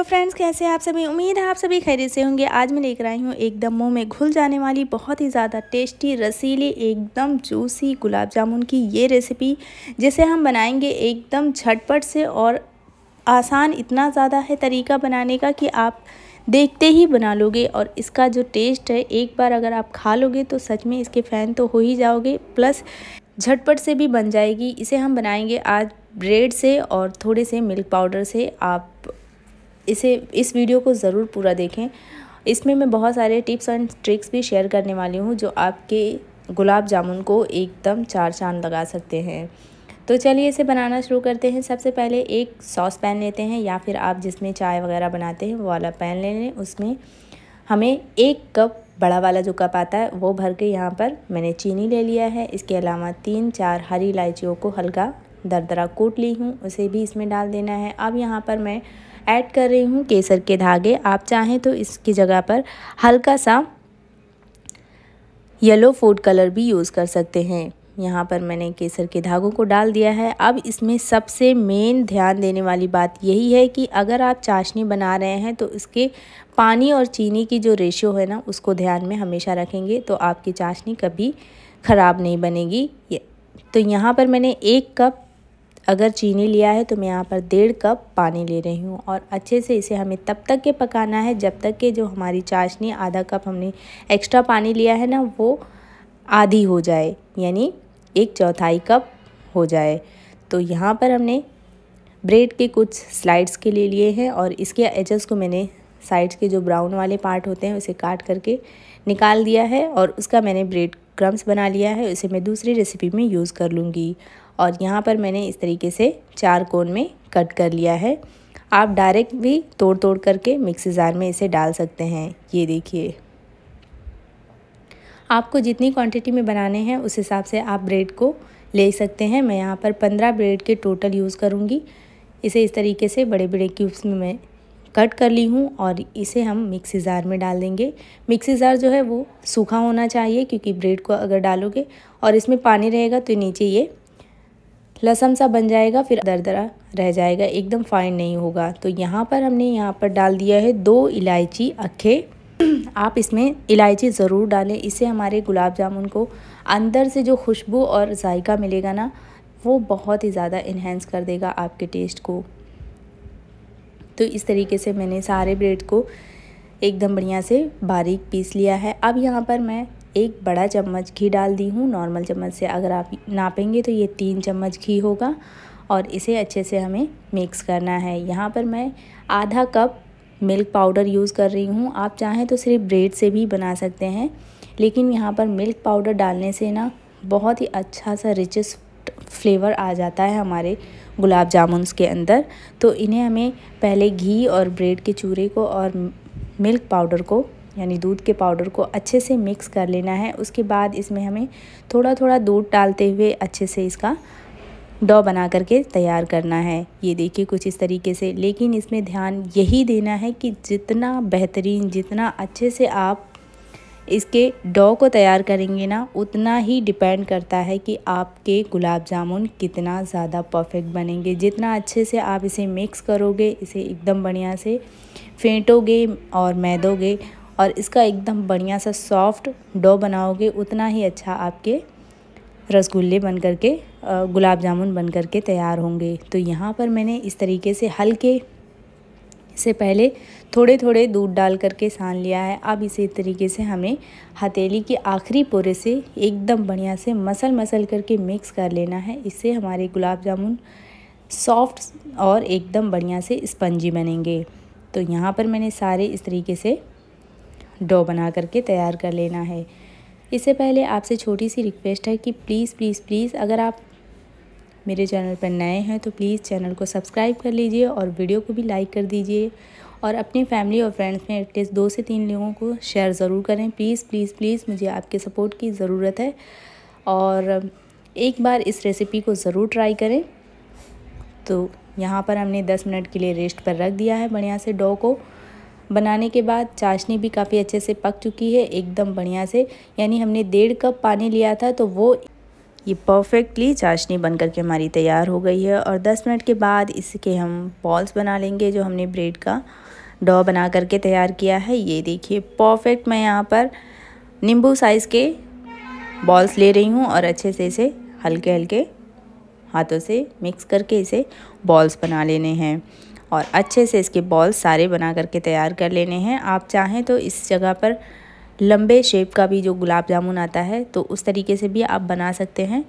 hello friends कैसे हैं आप सभी उम्मीद है आप सभी खैरियत से होंगे आज मैं लेकर आई हूँ एकदम मुंह में घुल जाने वाली बहुत ही ज़्यादा टेस्टी रसीली एकदम जूसी गुलाब जामुन की ये रेसिपी जिसे हम बनाएंगे एकदम झटपट से और आसान इतना ज़्यादा है तरीका बनाने का कि आप देखते ही बना लोगे और इसका जो टेस्ट है एक बार अगर आप खा लोगे तो सच में इसके फ़ैन तो हो ही जाओगे प्लस झटपट से भी बन जाएगी इसे हम बनाएंगे आज ब्रेड से और थोड़े से मिल्क पाउडर से आप इसे इस वीडियो को ज़रूर पूरा देखें इसमें मैं बहुत सारे टिप्स एंड ट्रिक्स भी शेयर करने वाली हूँ जो आपके गुलाब जामुन को एकदम चार चांद लगा सकते हैं तो चलिए इसे बनाना शुरू करते हैं सबसे पहले एक सॉस पैन लेते हैं या फिर आप जिसमें चाय वगैरह बनाते हैं वो वाला पैन ले लें उसमें हमें एक कप बड़ा वाला जो कप आता है वो भर के यहाँ पर मैंने चीनी ले लिया है इसके अलावा तीन चार हरी इलायचियों को हल्का दरदरा कूट ली हूँ उसे भी इसमें डाल देना है अब यहाँ पर मैं ऐड कर रही हूँ केसर के धागे आप चाहें तो इसकी जगह पर हल्का सा येलो फूड कलर भी यूज़ कर सकते हैं यहाँ पर मैंने केसर के धागों को डाल दिया है अब इसमें सबसे मेन ध्यान देने वाली बात यही है कि अगर आप चाशनी बना रहे हैं तो इसके पानी और चीनी की जो रेशियो है ना उसको ध्यान में हमेशा रखेंगे तो आपकी चाशनी कभी ख़राब नहीं बनेगी तो यहाँ पर मैंने एक कप अगर चीनी लिया है तो मैं यहाँ पर डेढ़ कप पानी ले रही हूँ और अच्छे से इसे हमें तब तक के पकाना है जब तक के जो हमारी चाशनी आधा कप हमने एक्स्ट्रा पानी लिया है ना वो आधी हो जाए यानी एक चौथाई कप हो जाए तो यहाँ पर हमने ब्रेड के कुछ स्लाइड्स के लिए लिए हैं और इसके एजस को मैंने साइड्स के जो ब्राउन वाले पार्ट होते हैं उसे काट करके निकाल दिया है और उसका मैंने ब्रेड क्रम्स बना लिया है उसे मैं दूसरी रेसिपी में यूज़ कर लूँगी और यहाँ पर मैंने इस तरीके से चार कोन में कट कर लिया है आप डायरेक्ट भी तोड़ तोड़ करके मिक्सी जार में इसे डाल सकते हैं ये देखिए आपको जितनी क्वांटिटी में बनाने हैं उस हिसाब से आप ब्रेड को ले सकते हैं मैं यहाँ पर पंद्रह ब्रेड के टोटल यूज़ करूँगी इसे इस तरीके से बड़े बड़े क्यूब्स में मैं कट कर ली हूँ और इसे हम मिक्सी जार में डाल देंगे मिक्सी जार जो है वो सूखा होना चाहिए क्योंकि ब्रेड को अगर डालोगे और इसमें पानी रहेगा तो नीचे ये लसम सा बन जाएगा फिर दरदरा रह जाएगा एकदम फाइन नहीं होगा तो यहाँ पर हमने यहाँ पर डाल दिया है दो इलायची अखे आप इसमें इलायची ज़रूर डालें इससे हमारे गुलाब जामुन को अंदर से जो खुशबू और जायका मिलेगा ना वो बहुत ही ज़्यादा इन्हेंस कर देगा आपके टेस्ट को तो इस तरीके से मैंने सारे ब्रेड को एकदम बढ़िया से बारीक पीस लिया है अब यहाँ पर मैं एक बड़ा चम्मच घी डाल दी हूँ नॉर्मल चम्मच से अगर आप नापेंगे तो ये तीन चम्मच घी होगा और इसे अच्छे से हमें मिक्स करना है यहाँ पर मैं आधा कप मिल्क पाउडर यूज़ कर रही हूँ आप चाहें तो सिर्फ ब्रेड से भी बना सकते हैं लेकिन यहाँ पर मिल्क पाउडर डालने से ना बहुत ही अच्छा सा रिचेस्ट फ्लेवर आ जाता है हमारे गुलाब जामुन के अंदर तो इन्हें हमें पहले घी और ब्रेड के चूरे को और मिल्क पाउडर को यानी दूध के पाउडर को अच्छे से मिक्स कर लेना है उसके बाद इसमें हमें थोड़ा थोड़ा दूध डालते हुए अच्छे से इसका डॉ बना करके तैयार करना है ये देखिए कुछ इस तरीके से लेकिन इसमें ध्यान यही देना है कि जितना बेहतरीन जितना अच्छे से आप इसके डो को तैयार करेंगे ना उतना ही डिपेंड करता है कि आपके गुलाब जामुन कितना ज़्यादा परफेक्ट बनेंगे जितना अच्छे से आप इसे मिक्स करोगे इसे एकदम बढ़िया से फेंटोगे और मैदोगे और इसका एकदम बढ़िया सा सॉफ्ट डो बनाओगे उतना ही अच्छा आपके रसगुल्ले बन कर के गुलाब जामुन बन कर के तैयार होंगे तो यहाँ पर मैंने इस तरीके से हल्के से पहले थोड़े थोड़े दूध डाल करके सान लिया है अब इसी तरीके से हमें हथेली के आखिरी पोरे से एकदम बढ़िया से मसल मसल करके मिक्स कर लेना है इससे हमारे गुलाब जामुन सॉफ्ट और एकदम बढ़िया से स्पंजी बनेंगे तो यहाँ पर मैंने सारे इस तरीके से डो बना करके तैयार कर लेना है इससे पहले आपसे छोटी सी रिक्वेस्ट है कि प्लीज़ प्लीज़ प्लीज़ अगर आप मेरे चैनल पर नए हैं तो प्लीज़ चैनल को सब्सक्राइब कर लीजिए और वीडियो को भी लाइक कर दीजिए और अपनी फैमिली और फ्रेंड्स में एटलीस्ट दो से तीन लोगों को शेयर ज़रूर करें प्लीज़ प्लीज़ प्लीज़ मुझे आपके सपोर्ट की ज़रूरत है और एक बार इस रेसिपी को ज़रूर ट्राई करें तो यहाँ पर हमने 10 मिनट के लिए रेस्ट पर रख दिया है बढ़िया से डो को बनाने के बाद चाशनी भी काफ़ी अच्छे से पक चुकी है एकदम बढ़िया से यानी हमने डेढ़ कप पानी लिया था तो वो ये परफेक्टली चाशनी बन करके हमारी तैयार हो गई है और 10 मिनट के बाद इसके हम बॉल्स बना लेंगे जो हमने ब्रेड का डॉ बना करके तैयार किया है ये देखिए परफेक्ट मैं यहाँ पर नींबू साइज़ के बॉल्स ले रही हूँ और अच्छे से इसे हल्के हल्के हाथों से मिक्स करके इसे बॉल्स बना लेने हैं और अच्छे से इसके बॉल सारे बना करके तैयार कर लेने हैं आप चाहें तो इस जगह पर लंबे शेप का भी जो गुलाब जामुन आता है तो उस तरीके से भी आप बना सकते हैं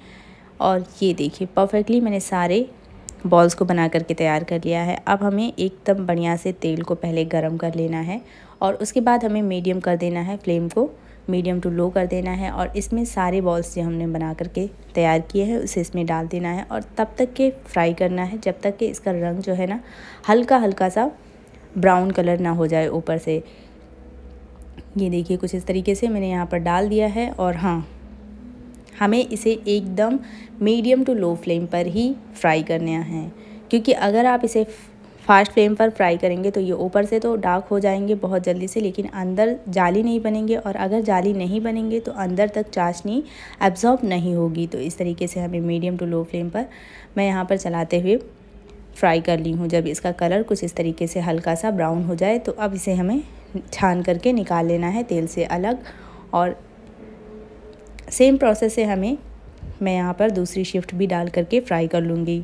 और ये देखिए परफेक्टली मैंने सारे बॉल्स को बना करके तैयार कर लिया है अब हमें एकदम बढ़िया से तेल को पहले गर्म कर लेना है और उसके बाद हमें मीडियम कर देना है फ्लेम को मीडियम टू लो कर देना है और इसमें सारे बॉल्स जो हमने बना करके तैयार किए हैं उसे इसमें डाल देना है और तब तक के फ्राई करना है जब तक कि इसका रंग जो है ना हल्का हल्का सा ब्राउन कलर ना हो जाए ऊपर से ये देखिए कुछ इस तरीके से मैंने यहाँ पर डाल दिया है और हाँ हमें इसे एकदम मीडियम टू लो फ्लेम पर ही फ्राई करना है क्योंकि अगर आप इसे फास्ट फ्लेम पर फ्राई करेंगे तो ये ऊपर से तो डार्क हो जाएंगे बहुत जल्दी से लेकिन अंदर जाली नहीं बनेंगे और अगर जाली नहीं बनेंगे तो अंदर तक चाशनी एब्जॉर्ब नहीं होगी तो इस तरीके से हमें मीडियम टू लो फ्लेम पर मैं यहाँ पर चलाते हुए फ्राई कर ली हूँ जब इसका कलर कुछ इस तरीके से हल्का सा ब्राउन हो जाए तो अब इसे हमें छान करके निकाल लेना है तेल से अलग और सेम प्रोसेस से हमें मैं यहाँ पर दूसरी शिफ्ट भी डाल करके फ्राई कर लूँगी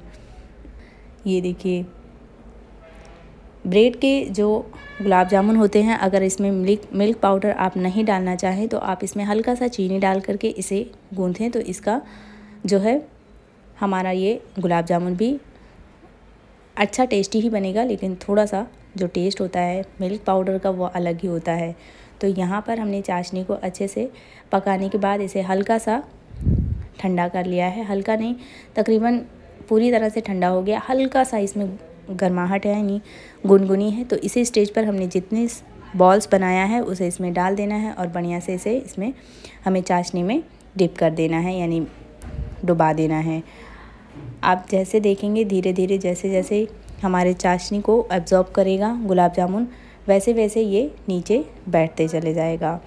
ये देखिए ब्रेड के जो गुलाब जामुन होते हैं अगर इसमें मिल्क मिल्क पाउडर आप नहीं डालना चाहें तो आप इसमें हल्का सा चीनी डाल करके इसे गूँथें तो इसका जो है हमारा ये गुलाब जामुन भी अच्छा टेस्टी ही बनेगा लेकिन थोड़ा सा जो टेस्ट होता है मिल्क पाउडर का वो अलग ही होता है तो यहाँ पर हमने चाशनी को अच्छे से पकाने के बाद इसे हल्का सा ठंडा कर लिया है हल्का नहीं तकरीबन पूरी तरह से ठंडा हो गया हल्का सा इसमें गर्माहट है यानी गुनगुनी है तो इसी स्टेज पर हमने जितने बॉल्स बनाया है उसे इसमें डाल देना है और बढ़िया से इसे इसमें हमें चाशनी में डिप कर देना है यानी डुबा देना है आप जैसे देखेंगे धीरे धीरे जैसे जैसे हमारे चाशनी को एब्ज़ॉर्ब करेगा गुलाब जामुन वैसे वैसे ये नीचे बैठते चले जाएगा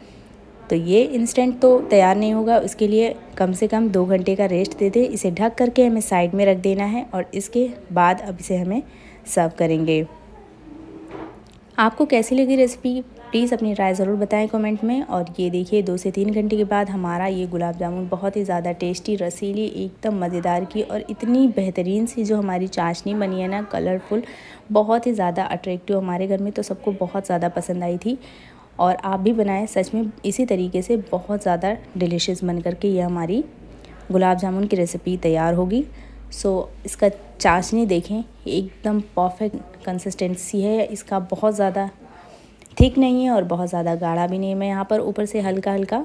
तो ये इंस्टेंट तो तैयार नहीं होगा उसके लिए कम से कम दो घंटे का रेस्ट दे दें इसे ढक करके हमें साइड में रख देना है और इसके बाद अब इसे हमें सर्व करेंगे आपको कैसी लगी रेसिपी प्लीज़ अपनी राय ज़रूर बताएं कमेंट में और ये देखिए दो से तीन घंटे के बाद हमारा ये गुलाब जामुन बहुत ही ज़्यादा टेस्टी रसीली एकदम मज़ेदार की और इतनी बेहतरीन सी जो हमारी चाशनी बनी है ना कलरफुल बहुत ही ज़्यादा अट्रैक्टिव हमारे घर में तो सबको बहुत ज़्यादा पसंद आई थी और आप भी बनाएं सच में इसी तरीके से बहुत ज़्यादा डिलीशियस बन करके ये हमारी गुलाब जामुन की रेसिपी तैयार होगी सो so, इसका चाशनी देखें एकदम परफेक्ट कंसिस्टेंसी है इसका बहुत ज़्यादा थिक नहीं है और बहुत ज़्यादा गाढ़ा भी नहीं है मैं यहाँ पर ऊपर से हल्का हल्का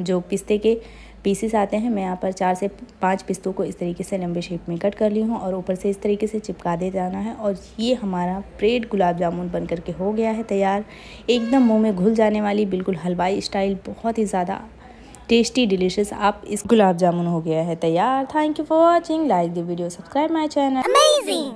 जो पिस्ते के पीसीस आते हैं मैं यहाँ पर चार से पाँच पिस्तों को इस तरीके से लंबे शेप में कट कर ली हूँ और ऊपर से इस तरीके से चिपका दे जाना है और ये हमारा प्रेड गुलाब जामुन बन करके हो गया है तैयार एकदम मुँह में घुल जाने वाली बिल्कुल हलवाई स्टाइल बहुत ही ज़्यादा टेस्टी डिलीशियस आप इस गुलाब जामुन हो गया है तैयार thank you for watching like the video subscribe my channel